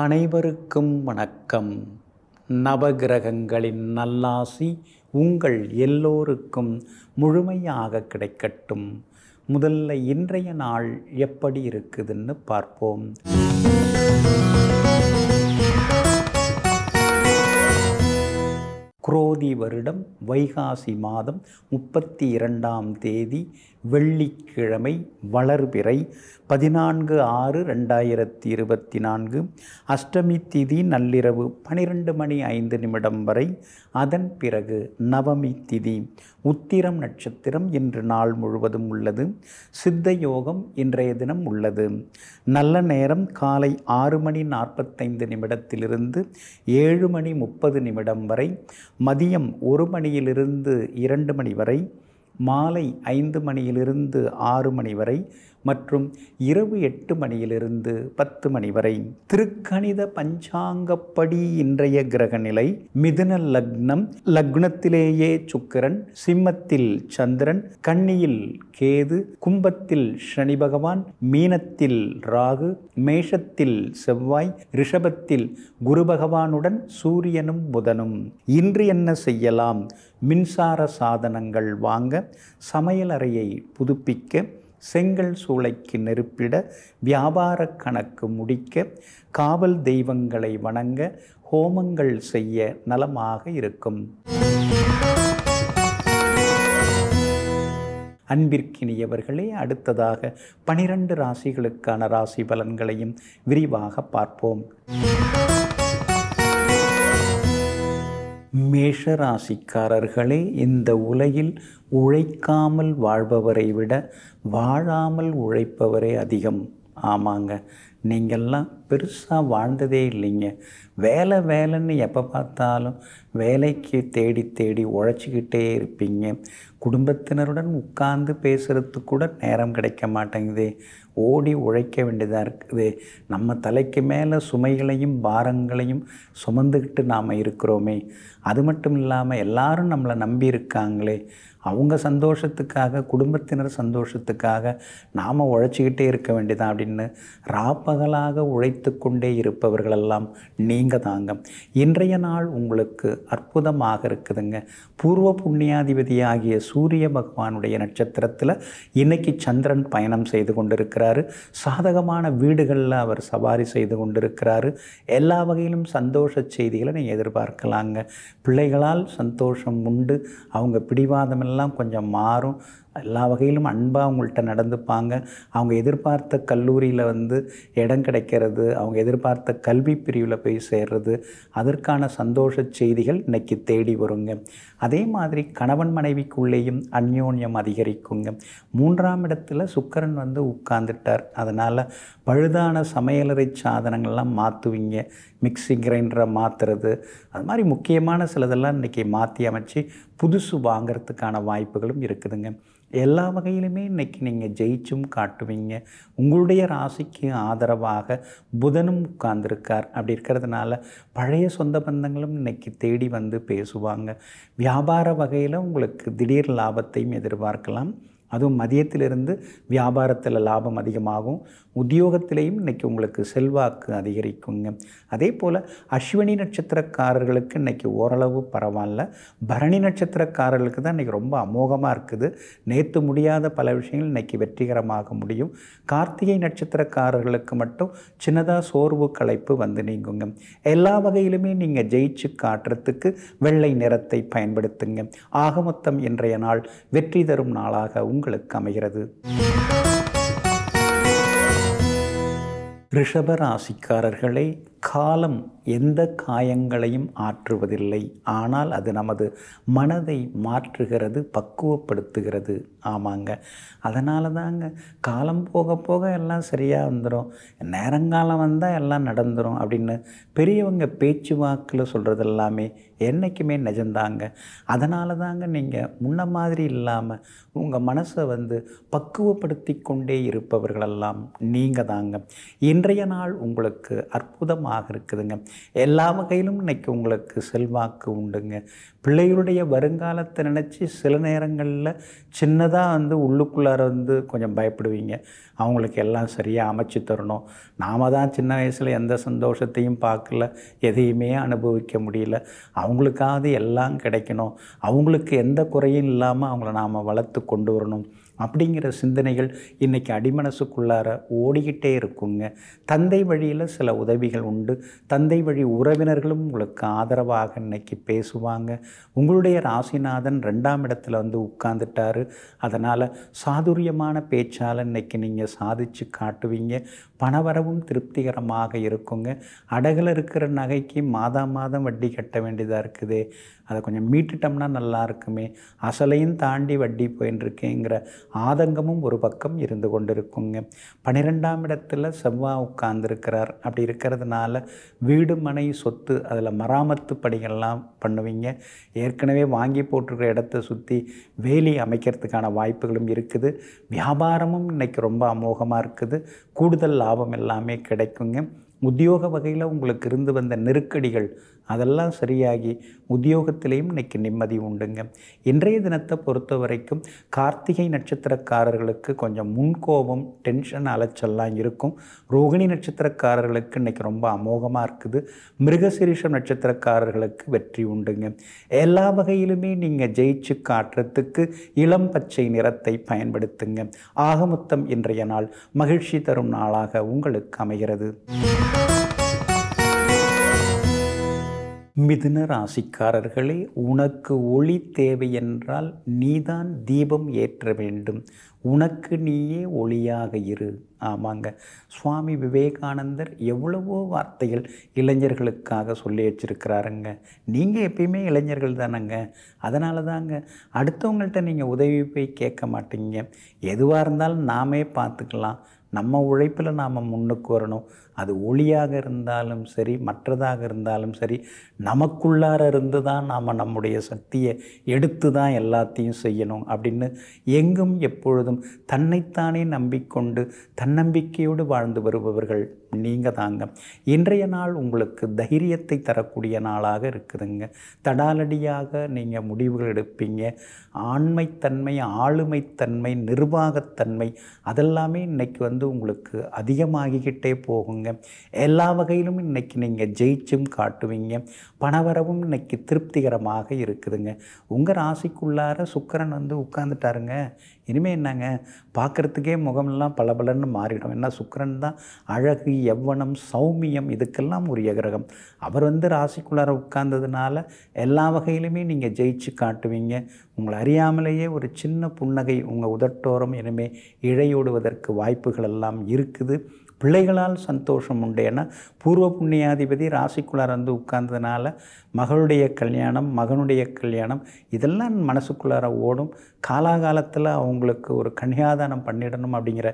அனைவருக்கும் வணக்கம் நவகிரகங்களின் நல்லாசி உங்கள் எல்லோருக்கும் முழுமையாக கிடைக்கட்டும் முதல்ல இன்றைய நாள் எப்படி இருக்குதுன்னு பார்ப்போம் குரோதி வருடம் வைகாசி மாதம் முப்பத்தி இரண்டாம் தேதி வெள்ளிக்கிழமை வளர்பிறை பதினான்கு ஆறு ரெண்டாயிரத்தி இருபத்தி நான்கு அஷ்டமி திதி நள்ளிரவு பனிரெண்டு மணி ஐந்து நிமிடம் வரை அதன் பிறகு நவமி திதி உத்திரம் நட்சத்திரம் இன்று நாள் முழுவதும் உள்ளது சித்த யோகம் இன்றைய தினம் உள்ளது நல்ல நேரம் காலை ஆறு மணி நாற்பத்தைந்து நிமிடத்திலிருந்து ஏழு மணி முப்பது நிமிடம் வரை மதியம் ஒரு மணியிலிருந்து இரண்டு மணி வரை மாலை ஐந்து மணியிலிருந்து ஆறு மணி வரை மற்றும் இரவு எட்டு மணியிலிருந்து பத்து மணி வரை திருக்கணித பஞ்சாங்கப்படி இன்றைய கிரகநிலை மிதுன லக்னம் லக்னத்திலேயே சுக்கிரன் சிம்மத்தில் சந்திரன் கண்ணியில் கேது கும்பத்தில் சனி பகவான் மீனத்தில் ராகு மேஷத்தில் செவ்வாய் ரிஷபத்தில் குரு பகவானுடன் சூரியனும் புதனும் இன்று என்ன செய்யலாம் மின்சார சாதனங்கள் வாங்க சமையலறையை புதுப்பிக்க செங்கல் சூளைக்கு நெருப்பிட வியாபார கணக்கு முடிக்க காவல் தெய்வங்களை வணங்க ஹோமங்கள் செய்ய நலமாக இருக்கும் அன்பிற்கினியவர்களே அடுத்ததாக பனிரெண்டு ராசிகளுக்கான ராசி பலன்களையும் விரிவாக பார்ப்போம் மேஷ ராசிக்காரர்களே இந்த உலகில் உழைக்காமல் வாழ்பவரை விட வாழாமல் உழைப்பவரே அதிகம் ஆமாங்க நீங்கள்லாம் பெருசாக வாழ்ந்ததே இல்லைங்க வேலை வேலைன்னு எப்போ பார்த்தாலும் வேலைக்கு தேடி தேடி உழைச்சிக்கிட்டே இருப்பீங்க குடும்பத்தினருடன் உட்கார்ந்து பேசுகிறதுக்கு கூட நேரம் கிடைக்க மாட்டேங்குது ஓடி உழைக்க வேண்டியதாக இருக்குது நம்ம தலைக்கு மேலே சுமைகளையும் பாரங்களையும் சுமந்துக்கிட்டு நாம் இருக்கிறோமே அது மட்டும் இல்லாமல் எல்லோரும் நம்மளை நம்பி இருக்காங்களே அவங்க சந்தோஷத்துக்காக குடும்பத்தினர் சந்தோஷத்துக்காக நாம் உழைச்சிக்கிட்டே இருக்க வேண்டியதான் அப்படின்னு ராப்பகலாக உழைத்து கொண்டே இருப்பவர்களெல்லாம் நீங்கள் தாங்க இன்றைய நாள் உங்களுக்கு அற்புதமாக இருக்குதுங்க பூர்வ புண்ணியாதிபதி ஆகிய சூரிய பகவானுடைய நட்சத்திரத்தில் இன்னைக்கு சந்திரன் பயணம் செய்து கொண்டிருக்கிறாரு சாதகமான வீடுகளில் அவர் சவாரி செய்து கொண்டிருக்கிறாரு எல்லா வகையிலும் சந்தோஷ செய்திகளை நீங்கள் எதிர்பார்க்கலாங்க பிள்ளைகளால் சந்தோஷம் உண்டு அவங்க பிடிவாதமில்லை எல்லாம் கொஞ்சம் மாறும் எல்லா வகையிலும் அன்பாக அவங்கள்ட்ட நடந்துப்பாங்க அவங்க எதிர்பார்த்த கல்லூரியில் வந்து இடம் கிடைக்கிறது அவங்க எதிர்பார்த்த கல்வி பிரிவில் போய் சேர்றது அதற்கான சந்தோஷ செய்திகள் இன்றைக்கி தேடி வருங்க அதே மாதிரி கணவன் மனைவிக்குள்ளேயும் அந்யோன்யம் அதிகரிக்குங்க மூன்றாம் இடத்துல சுக்கரன் வந்து உட்கார்ந்துட்டார் அதனால் பழுதான சமையலறை சாதனங்கள்லாம் மாற்றுவீங்க மிக்சி கிரைண்டரை மாற்றுறது அது மாதிரி முக்கியமான சிலதெல்லாம் இன்றைக்கி மாற்றி அமைச்சு புதுசு வாங்கிறதுக்கான வாய்ப்புகளும் இருக்குதுங்க எல்லா வகையிலுமே இன்றைக்கி நீங்கள் ஜெயிச்சும் காட்டுவீங்க உங்களுடைய ராசிக்கு ஆதரவாக புதனும் உட்கார்ந்துருக்கார் அப்படி இருக்கிறதுனால பழைய சொந்த பந்தங்களும் இன்றைக்கி தேடி வந்து பேசுவாங்க வியாபார வகையில் உங்களுக்கு திடீர் லாபத்தையும் எதிர்பார்க்கலாம் அதுவும் மதியத்திலிருந்து வியாபாரத்தில் லாபம் அதிகமாகும் உத்தியோகத்திலையும் இன்னைக்கு உங்களுக்கு செல்வாக்கு அதிகரிக்குங்க அதே போல் அஸ்வினி நட்சத்திரக்காரர்களுக்கு இன்னைக்கு ஓரளவு பரவாயில்ல பரணி நட்சத்திரக்காரர்களுக்கு தான் இன்னைக்கு ரொம்ப அமோகமாக இருக்குது நேற்று முடியாத பல விஷயங்கள் இன்றைக்கி வெற்றிகரமாக முடியும் கார்த்திகை நட்சத்திரக்காரர்களுக்கு மட்டும் சின்னதாக சோர்வு களைப்பு வந்து நீங்குங்க எல்லா வகையிலுமே நீங்கள் ஜெயிச்சு காட்டுறதுக்கு வெள்ளை நிறத்தை பயன்படுத்துங்க ஆக மொத்தம் இன்றைய நாள் வெற்றி தரும் நாளாக உங்கள் உங்களுக்கு அமைகிறது ரிஷபராசிக்காரர்களை காலம் எந்த காயங்களையும் ஆற்றுவதில்லை ஆனால் அது நமது மனதை மாற்றுகிறது பக்குவப்படுத்துகிறது ஆமாங்க அதனால தாங்க காலம் போக போக எல்லாம் சரியாக வந்துடும் நேரங்காலம் வந்தால் எல்லாம் நடந்துடும் அப்படின்னு பெரியவங்க பேச்சு வாக்கில் சொல்கிறது எல்லாமே என்றைக்குமே நிஜந்தாங்க அதனால தாங்க நீங்கள் முன்ன மாதிரி இல்லாமல் உங்கள் மனசை வந்து பக்குவப்படுத்தி கொண்டே இருப்பவர்களெல்லாம் நீங்கள் தாங்க இன்றைய நாள் உங்களுக்கு அற்புதமாக காலமாக இருக்குதுங்க எல்லா வகையிலும் இன்றைக்கி உங்களுக்கு செல்வாக்கு உண்டுங்க பிள்ளைகளுடைய வருங்காலத்தை நினச்சி சில நேரங்களில் சின்னதாக வந்து உள்ளுக்குள்ளார வந்து கொஞ்சம் பயப்படுவீங்க அவங்களுக்கு எல்லாம் சரியாக அமைச்சு தரணும் நாம் தான் சின்ன வயசில் எந்த சந்தோஷத்தையும் பார்க்கல எதையுமே அனுபவிக்க முடியல அவங்களுக்காவது எல்லாம் கிடைக்கணும் அவங்களுக்கு எந்த குறையும் இல்லாமல் அவங்கள நாம் வளர்த்து கொண்டு வரணும் அப்படிங்கிற சிந்தனைகள் இன்றைக்கி அடிமனசுக்குள்ளார ஓடிக்கிட்டே இருக்குங்க தந்தை வழியில் சில உதவிகள் உண்டு தந்தை வழி உறவினர்களும் உங்களுக்கு ஆதரவாக இன்னைக்கு பேசுவாங்க உங்களுடைய ராசிநாதன் ரெண்டாம் இடத்துல வந்து உட்கார்ந்துட்டார் அதனால் சாதுரியமான பேச்சால் இன்றைக்கி நீங்கள் சாதித்து காட்டுவீங்க பணவரவும் திருப்திகரமாக இருக்குங்க அடகில் இருக்கிற நகைக்கு மாதம் மாதம் வட்டி கட்ட வேண்டியதாக இருக்குது அதை கொஞ்சம் மீட்டுட்டோம்னா நல்லா இருக்குமே அசலையும் தாண்டி வட்டி போயின்னு ஆதங்கமும் ஒரு பக்கம் இருந்து கொண்டு இருக்குங்க பன்னிரெண்டாம் இடத்துல செவ்வாய் உட்கார்ந்துருக்கிறார் அப்படி இருக்கிறதுனால வீடு மனை சொத்து அதில் மராமத்து பணிகள்லாம் பண்ணுவீங்க ஏற்கனவே வாங்கி போட்டிருக்கிற இடத்த சுற்றி வேலி அமைக்கிறதுக்கான வாய்ப்புகளும் இருக்குது வியாபாரமும் இன்றைக்கி ரொம்ப அமோகமாக இருக்குது கூடுதல் லாபம் எல்லாமே கிடைக்குங்க உத்தியோக வகையில் உங்களுக்கு இருந்து வந்த நெருக்கடிகள் அதெல்லாம் சரியாகி உத்தியோகத்திலையும் இன்றைக்கி நிம்மதி உண்டுங்க இன்றைய தினத்தை பொறுத்த வரைக்கும் கார்த்திகை நட்சத்திரக்காரர்களுக்கு கொஞ்சம் முன்கோபம் டென்ஷன் அலைச்சல்லாம் இருக்கும் ரோகிணி நட்சத்திரக்காரர்களுக்கு இன்றைக்கி ரொம்ப அமோகமாக இருக்குது மிருகசிரீஷம் நட்சத்திரக்காரர்களுக்கு வெற்றி உண்டுங்க எல்லா வகையிலுமே நீங்கள் ஜெயிச்சு காட்டுறதுக்கு இளம் பச்சை நிறத்தை பயன்படுத்துங்க ஆகமொத்தம் இன்றைய நாள் மகிழ்ச்சி தரும் நாளாக உங்களுக்கு அமைகிறது மிதுன ராசிக்காரர்களே உனக்கு ஒளி தேவை என்றால் நீதான் தீபம் ஏற்ற வேண்டும் உனக்கு நீயே ஒளியாக இரு ஆமாங்க சுவாமி விவேகானந்தர் எவ்வளவோ வார்த்தைகள் இளைஞர்களுக்காக சொல்லி வச்சிருக்கிறாருங்க நீங்கள் எப்பயுமே இளைஞர்கள் தானங்க அதனால தாங்க அடுத்தவங்கள்ட்ட நீங்கள் உதவி போய் கேட்க மாட்டீங்க எதுவாக இருந்தாலும் நாமே பார்த்துக்கலாம் நம்ம உழைப்பில் நாம் முன்னுக்கு வரணும் அது ஒளியாக இருந்தாலும் சரி மற்றதாக இருந்தாலும் சரி நமக்குள்ளார இருந்து தான் நாம் நம்முடைய சக்தியை எடுத்து தான் எல்லாத்தையும் செய்யணும் அப்படின்னு எங்கும் எப்பொழுதும் தன்னைத்தானே நம்பிக்கொண்டு தன்னம்பிக்கையோடு வாழ்ந்து வருபவர்கள் நீங்கள் தாங்க இன்றைய நாள் உங்களுக்கு தைரியத்தை தரக்கூடிய நாளாக இருக்குதுங்க தடாலடியாக நீங்கள் முடிவுகள் எடுப்பீங்க ஆண்மைத்தன்மை ஆளுமைத்தன்மை நிர்வாகத்தன்மை அதெல்லாமே இன்றைக்கி வந்து உங்களுக்கு அதிகமாகிக்கிட்டே போகுங்க பண்ணுவீங்க எல்லா வகையிலும் இன்றைக்கி நீங்கள் ஜெயிச்சும் காட்டுவீங்க பணவரவும் இன்றைக்கி திருப்திகரமாக இருக்குதுங்க உங்கள் ராசிக்குள்ளார சுக்கரன் வந்து உட்காந்துட்டாருங்க இனிமேல் என்னங்க பார்க்குறதுக்கே முகமெல்லாம் பளபளன்னு மாறிடும் ஏன்னா சுக்கரன் தான் அழகு எவ்வனம் சௌமியம் இதுக்கெல்லாம் உரிய கிரகம் அவர் வந்து ராசிக்குள்ளார உட்கார்ந்ததுனால எல்லா வகையிலுமே நீங்கள் ஜெயிச்சு காட்டுவீங்க உங்களை அறியாமலேயே ஒரு சின்ன புன்னகை உங்கள் உதட்டோரம் இனிமேல் இழையோடுவதற்கு வாய்ப்புகள் எல்லாம் இருக்குது பிள்ளைகளால் சந்தோஷம் உண்டு ஏன்னா பூர்வ புண்ணியாதிபதி ராசிக்குள்ளார் வந்து உட்கார்ந்ததுனால மகளுடைய கல்யாணம் மகனுடைய கல்யாணம் இதெல்லாம் மனசுக்குள்ளார ஓடும் காலாகாலத்தில் அவங்களுக்கு ஒரு கன்னியாதானம் பண்ணிடணும் அப்படிங்கிற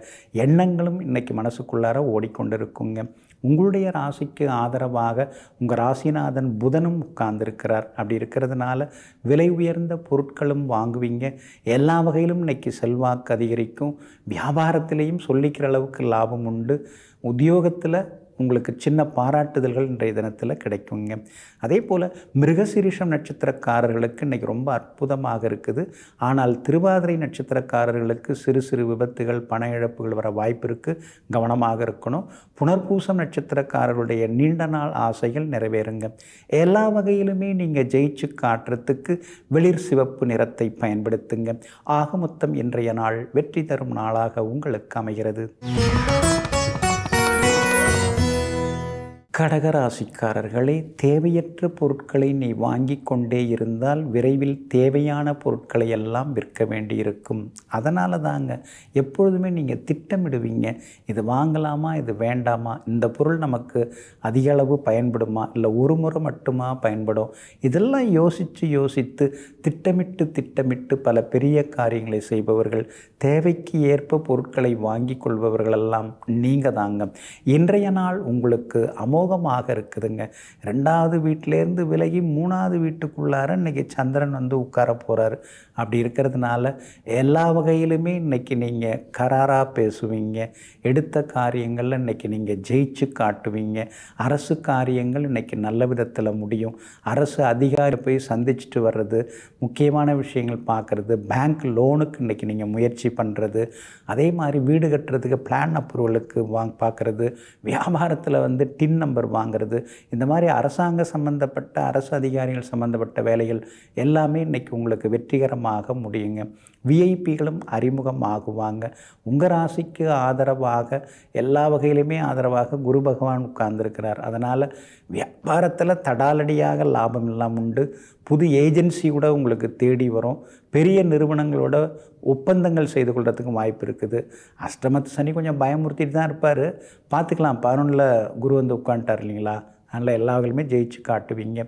எண்ணங்களும் இன்றைக்கி மனசுக்குள்ளார ஓடிக்கொண்டிருக்குங்க உங்களுடைய ராசிக்கு ஆதரவாக உங்கள் ராசிநாதன் புதனும் உட்கார்ந்துருக்கிறார் அப்படி இருக்கிறதுனால விலை உயர்ந்த பொருட்களும் வாங்குவீங்க எல்லா வகையிலும் இன்னைக்கு செல்வாக்கு அதிகரிக்கும் வியாபாரத்திலையும் சொல்லிக்கிற அளவுக்கு லாபம் உண்டு உத்தியோகத்தில் உங்களுக்கு சின்ன பாராட்டுதல்கள் இன்றைய தினத்தில் கிடைக்குங்க அதே போல் மிருகசிரீஷம் நட்சத்திரக்காரர்களுக்கு இன்றைக்கி ரொம்ப அற்புதமாக இருக்குது ஆனால் திருவாதிரை நட்சத்திரக்காரர்களுக்கு சிறு சிறு விபத்துகள் பண இழப்புகள் வர வாய்ப்பு இருக்குது கவனமாக இருக்கணும் புனர்பூசம் நட்சத்திரக்காரர்களுடைய நீண்ட நாள் ஆசைகள் நிறைவேறுங்க எல்லா வகையிலுமே நீங்கள் ஜெயிச்சு காட்டுறதுக்கு வெளிர் சிவப்பு நிறத்தை பயன்படுத்துங்க ஆக மொத்தம் இன்றைய நாள் வெற்றி தரும் நாளாக உங்களுக்கு அமைகிறது கடகராசிக்காரர்களே தேவையற்ற பொருட்களை நீ வாங்கி கொண்டே இருந்தால் விரைவில் தேவையான பொருட்களை எல்லாம் விற்க வேண்டியிருக்கும் அதனால தாங்க எப்பொழுதுமே நீங்கள் திட்டமிடுவீங்க இது வாங்கலாமா இது வேண்டாமா இந்த பொருள் நமக்கு அதிக அளவு பயன்படுமா இல்லை ஒரு முறை மட்டுமா பயன்படும் இதெல்லாம் யோசித்து யோசித்து திட்டமிட்டு திட்டமிட்டு பல பெரிய காரியங்களை செய்பவர்கள் தேவைக்கு ஏற்ப பொருட்களை வாங்கி கொள்பவர்களெல்லாம் நீங்கள் தாங்க இன்றைய நாள் உங்களுக்கு அமோ யோகமாக இருக்குதுங்க ரெண்டாவது வீட்டிலேருந்து விலகி மூணாவது வீட்டுக்குள்ளார இன்றைக்கி சந்திரன் வந்து உட்கார போகிறாரு அப்படி இருக்கிறதுனால எல்லா வகையிலுமே இன்றைக்கி நீங்கள் கராராக பேசுவீங்க எடுத்த காரியங்களில் இன்றைக்கி நீங்கள் ஜெயிச்சு காட்டுவீங்க அரசு காரியங்கள் இன்றைக்கி நல்ல விதத்தில் முடியும் அரசு அதிகாரி போய் சந்திச்சுட்டு வர்றது முக்கியமான விஷயங்கள் பார்க்குறது பேங்க் லோனுக்கு இன்றைக்கி நீங்கள் முயற்சி பண்ணுறது அதே மாதிரி வீடு கட்டுறதுக்கு பிளான் அப்ரூவலுக்கு வாங் பார்க்குறது வியாபாரத்தில் வந்து டின் நம்பர் நம்பர் வாங்கிறது இந்த மாதிரி அரசாங்க சம்மந்தப்பட்ட அரசு அதிகாரிகள் சம்மந்தப்பட்ட வேலைகள் எல்லாமே இன்றைக்கி உங்களுக்கு வெற்றிகரமாக முடியுங்க விஐபிகளும் அறிமுகம் ஆகுவாங்க உங்கள் ராசிக்கு ஆதரவாக எல்லா வகையிலுமே ஆதரவாக குரு பகவான் உட்கார்ந்துருக்கிறார் அதனால் வியாபாரத்தில் தடாலடியாக லாபம் எல்லாம் உண்டு புது ஏஜென்சி கூட உங்களுக்கு தேடி வரும் பெரிய நிறுவனங்களோட ஒப்பந்தங்கள் செய்து கொள்கிறதுக்கு வாய்ப்பு இருக்குது அஷ்டமத்து சனி கொஞ்சம் பயமுறுத்திட்டு தான் இருப்பார் பார்த்துக்கலாம் பதினொன்றில் குரு வந்து உட்காந்துட்டார் இல்லைங்களா அதில் எல்லாவர்களுமே ஜெயிச்சு காட்டுவீங்க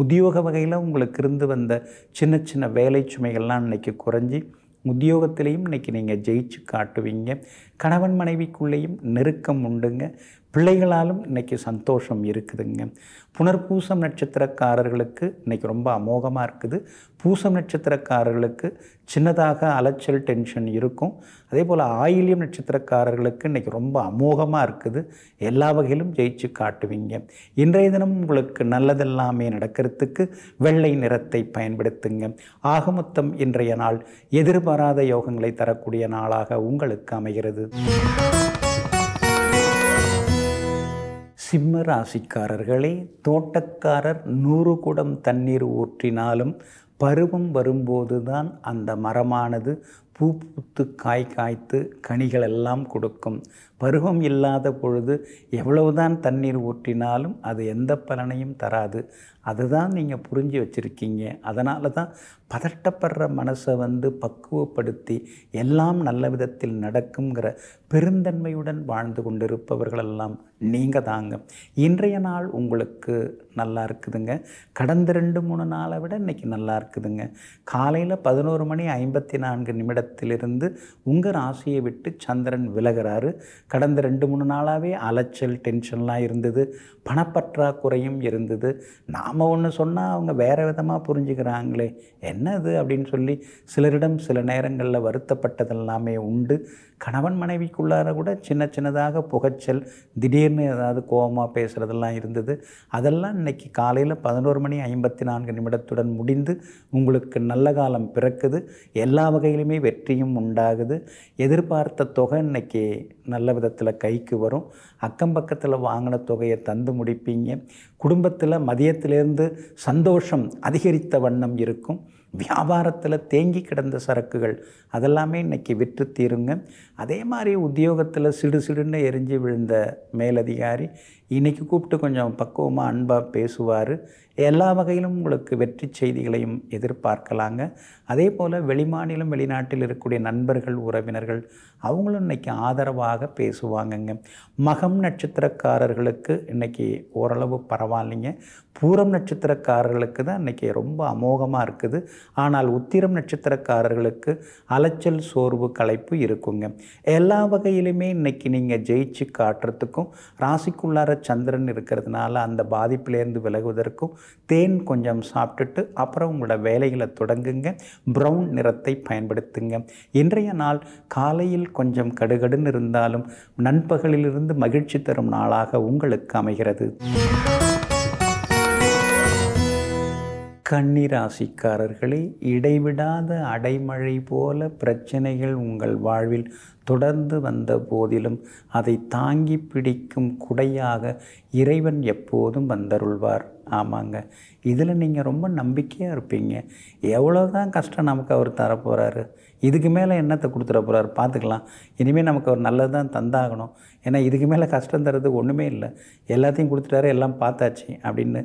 உத்தியோக வகையில் உங்களுக்கு இருந்து வந்த சின்ன சின்ன வேலை சுமைகள்லாம் இன்றைக்கி குறைஞ்சி உத்தியோகத்திலையும் இன்றைக்கி நீங்கள் ஜெயிச்சு காட்டுவீங்க கணவன் மனைவிக்குள்ளேயும் நெருக்கம் உண்டுங்க பிள்ளைகளாலும் இன்றைக்கி சந்தோஷம் இருக்குதுங்க புனர்பூசம் நட்சத்திரக்காரர்களுக்கு இன்றைக்கி ரொம்ப அமோகமாக இருக்குது பூசம் நட்சத்திரக்காரர்களுக்கு சின்னதாக அலைச்சல் டென்ஷன் இருக்கும் அதே போல் ஆயிலியம் நட்சத்திரக்காரர்களுக்கு இன்றைக்கி ரொம்ப அமோகமாக இருக்குது எல்லா வகையிலும் ஜெயிச்சு காட்டுவீங்க இன்றைய தினம் உங்களுக்கு நல்லதெல்லாமே நடக்கிறதுக்கு வெள்ளை நிறத்தை பயன்படுத்துங்க மொத்தம் இன்றைய நாள் எதிர்பாராத யோகங்களை தரக்கூடிய நாளாக உங்களுக்கு அமைகிறது சிம்ம ராசிக்காரர்களே தோட்டக்காரர் நூறு குடம் தண்ணீர் ஊற்றினாலும் பருவம் வரும்போது தான் அந்த மரமானது பூ பூத்து காய் காய்த்து கனிகளெல்லாம் கொடுக்கும் பருவம் இல்லாத பொழுது எவ்வளவுதான் தண்ணீர் ஊற்றினாலும் அது எந்த பலனையும் தராது அதுதான் நீங்கள் புரிஞ்சு வச்சுருக்கீங்க அதனால தான் பதட்டப்படுற மனசை வந்து பக்குவப்படுத்தி எல்லாம் நல்ல விதத்தில் நடக்குங்கிற பெருந்தன்மையுடன் வாழ்ந்து கொண்டிருப்பவர்களெல்லாம் நீங்கள் தாங்க இன்றைய நாள் உங்களுக்கு நல்லா இருக்குதுங்க கடந்த ரெண்டு மூணு நாளை விட இன்றைக்கி நல்லா இருக்குதுங்க காலையில் பதினோரு மணி ஐம்பத்தி நான்கு நிமிடத்திலிருந்து உங்கள் ராசியை விட்டு சந்திரன் விலகிறாரு கடந்த ரெண்டு மூணு நாளாகவே அலைச்சல் டென்ஷன்லாம் இருந்தது பணப்பற்றாக்குறையும் இருந்தது நாம் ஒன்று சொன்னால் அவங்க வேறு விதமாக புரிஞ்சுக்கிறாங்களே என்னது அப்படின்னு சொல்லி சிலரிடம் சில நேரங்களில் வருத்தப்பட்டதெல்லாமே உண்டு கணவன் மனைவிக்குள்ளார கூட சின்ன சின்னதாக புகைச்சல் திடீர்னு ஏதாவது கோபமாக பேசுகிறதெல்லாம் இருந்தது அதெல்லாம் இன்றைக்கி காலையில் பதினோரு மணி ஐம்பத்தி நான்கு நிமிடத்துடன் முடிந்து உங்களுக்கு நல்ல காலம் பிறக்குது எல்லா வகையிலுமே வெற்றியும் உண்டாகுது எதிர்பார்த்த தொகை இன்றைக்கி நல்ல விதத்தில் கைக்கு வரும் அக்கம் பக்கத்தில் வாங்கின தொகையை தந்து முடிப்பீங்க குடும்பத்தில் மதியத்திலேருந்து சந்தோஷம் அதிகரித்த வண்ணம் இருக்கும் வியாபாரத்தில் தேங்கி கிடந்த சரக்குகள் அதெல்லாமே இன்றைக்கி விற்று தீருங்க அதே மாதிரி உத்தியோகத்தில் சிடு சிடுன்னு எரிஞ்சு விழுந்த மேலதிகாரி இன்றைக்கி கூப்பிட்டு கொஞ்சம் பக்குவமாக அன்பாக பேசுவார் எல்லா வகையிலும் உங்களுக்கு வெற்றி செய்திகளையும் எதிர்பார்க்கலாங்க அதே போல் வெளிமாநிலம் வெளிநாட்டில் இருக்கக்கூடிய நண்பர்கள் உறவினர்கள் அவங்களும் இன்றைக்கி ஆதரவாக பேசுவாங்கங்க மகம் நட்சத்திரக்காரர்களுக்கு இன்றைக்கி ஓரளவு பரவாயில்லைங்க பூரம் நட்சத்திரக்காரர்களுக்கு தான் இன்றைக்கி ரொம்ப அமோகமாக இருக்குது ஆனால் உத்திரம் நட்சத்திரக்காரர்களுக்கு அலைச்சல் சோர்வு கலைப்பு இருக்குங்க எல்லா வகையிலுமே இன்றைக்கி நீங்கள் ஜெயிச்சு காட்டுறதுக்கும் ராசிக்குள்ளார சந்திரன் இருக்கிறதுனால அந்த பாதிப்பிலேருந்து விலகுவதற்கும் தேன் கொஞ்சம் சாப்பிட்டுட்டு அப்புறம் உங்களோட வேலைகளை தொடங்குங்க ப்ரௌன் நிறத்தை பயன்படுத்துங்க இன்றைய நாள் காலையில் கொஞ்சம் கடுகடுன்னு இருந்தாலும் நண்பகலிலிருந்து மகிழ்ச்சி தரும் நாளாக உங்களுக்கு அமைகிறது கன்னிராசிக்காரர்களே இடைவிடாத அடைமழை போல பிரச்சனைகள் உங்கள் வாழ்வில் தொடர்ந்து வந்த போதிலும் அதை தாங்கி பிடிக்கும் குடையாக இறைவன் எப்போதும் வந்தருள்வார் ஆமாங்க இதில் நீங்கள் ரொம்ப நம்பிக்கையாக இருப்பீங்க எவ்வளோ தான் கஷ்டம் நமக்கு அவர் தரப்போகிறாரு இதுக்கு மேலே என்னத்தை கொடுத்துட போகிறாரு பார்த்துக்கலாம் இனிமேல் நமக்கு அவர் நல்லது தான் தந்தாகணும் ஏன்னா இதுக்கு மேலே கஷ்டம் தர்றது ஒன்றுமே இல்லை எல்லாத்தையும் கொடுத்துட்டாரு எல்லாம் பார்த்தாச்சு அப்படின்னு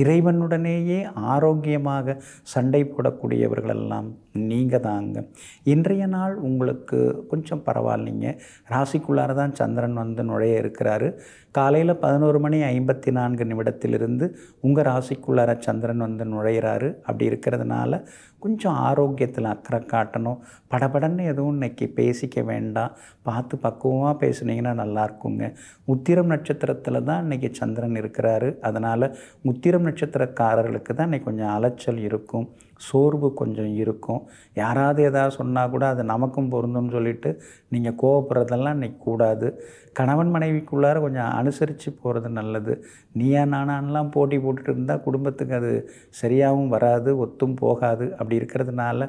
இறைவனுடனேயே ஆரோக்கியமாக சண்டை போடக்கூடியவர்களெல்லாம் நீங்கள் தாங்க இன்றைய நாள் உங்களுக்கு கொஞ்சம் பரவாயில்லைங்க ராசிக்குள்ளார தான் சந்திரன் வந்து நுழைய இருக்கிறாரு காலையில் பதினோரு மணி ஐம்பத்தி நான்கு நிமிடத்திலிருந்து உங்கள் ராசிக்குள்ளார சந்திரன் வந்து நுழையிறாரு அப்படி இருக்கிறதுனால கொஞ்சம் ஆரோக்கியத்தில் அக்கறை காட்டணும் படபடன்னு எதுவும் இன்னைக்கு பேசிக்க வேண்டாம் பார்த்து பக்குவமாக பேசுனீங்கன்னா நல்லாயிருக்குங்க உத்திரம் நட்சத்திரத்தில் தான் இன்றைக்கி சந்திரன் இருக்கிறாரு அதனால் உத்திரம் நட்சத்திரக்காரர்களுக்கு தான் இன்றைக்கி கொஞ்சம் அலைச்சல் இருக்கும் சோர்வு கொஞ்சம் இருக்கும் யாராவது எதாவது சொன்னால் கூட அது நமக்கும் பொருந்தும்னு சொல்லிட்டு நீங்கள் கோவப்படுறதெல்லாம் இன்றைக்கி கூடாது கணவன் மனைவிக்குள்ளார கொஞ்சம் அனுசரித்து போகிறது நல்லது நீயா நானான்லாம் போட்டி போட்டுட்டு இருந்தால் குடும்பத்துக்கு அது சரியாகவும் வராது ஒத்தும் போகாது அப்படி இருக்கிறதுனால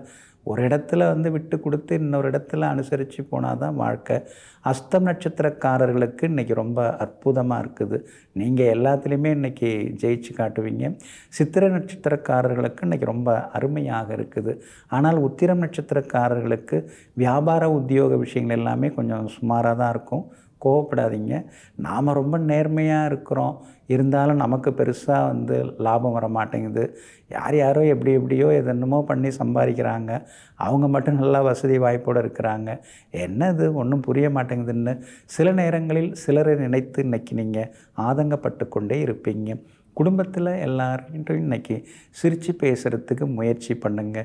ஒரு இடத்துல வந்து விட்டு கொடுத்து இன்னொரு இடத்துல அனுசரித்து போனால் தான் வாழ்க்கை அஸ்தம் நட்சத்திரக்காரர்களுக்கு இன்றைக்கி ரொம்ப அற்புதமாக இருக்குது நீங்கள் எல்லாத்துலேயுமே இன்றைக்கி ஜெயிச்சு காட்டுவீங்க சித்திர நட்சத்திரக்காரர்களுக்கு இன்றைக்கி ரொம்ப அருமையாக இருக்குது ஆனால் உத்திரம் நட்சத்திரக்காரர்களுக்கு வியாபார உத்தியோக விஷயங்கள் எல்லாமே கொஞ்சம் சுமாராக தான் இருக்கும் கோவப்படாதீங்க நாம் ரொம்ப நேர்மையாக இருக்கிறோம் இருந்தாலும் நமக்கு பெருசாக வந்து லாபம் வர மாட்டேங்குது யார் யாரோ எப்படி எப்படியோ எதென்னமோ பண்ணி சம்பாதிக்கிறாங்க அவங்க மட்டும் நல்லா வசதி வாய்ப்போடு இருக்கிறாங்க என்னது ஒன்றும் புரிய மாட்டேங்குதுன்னு சில நேரங்களில் சிலரை நினைத்து இன்னைக்கு நீங்கள் ஆதங்கப்பட்டு கொண்டே இருப்பீங்க குடும்பத்தில் எல்லார்கிட்டையும் இன்றைக்கி சிரித்து பேசுகிறதுக்கு முயற்சி பண்ணுங்க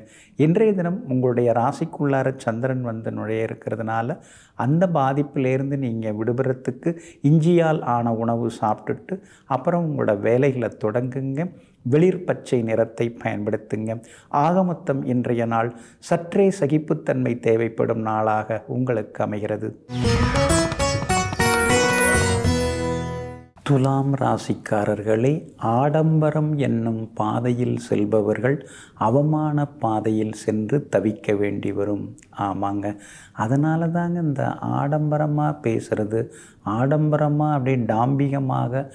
இன்றைய தினம் உங்களுடைய ராசிக்குள்ளார சந்திரன் வந்து நுழைய இருக்கிறதுனால அந்த பாதிப்பிலேருந்து நீங்கள் விடுபடுறதுக்கு இஞ்சியால் ஆன உணவு சாப்பிட்டுட்டு அப்புறம் உங்களோட வேலைகளை தொடங்குங்க வெளிர் பச்சை நிறத்தை பயன்படுத்துங்க ஆகமொத்தம் இன்றைய நாள் சற்றே சகிப்புத்தன்மை தேவைப்படும் நாளாக உங்களுக்கு அமைகிறது துலாம் ராசிக்காரர்களே ஆடம்பரம் என்னும் பாதையில் செல்பவர்கள் அவமான பாதையில் சென்று தவிக்க வேண்டி வரும் ஆமாங்க அதனால தாங்க இந்த ஆடம்பரமாக பேசுகிறது ஆடம்பரமாக அப்படியே டாம்பிகமாக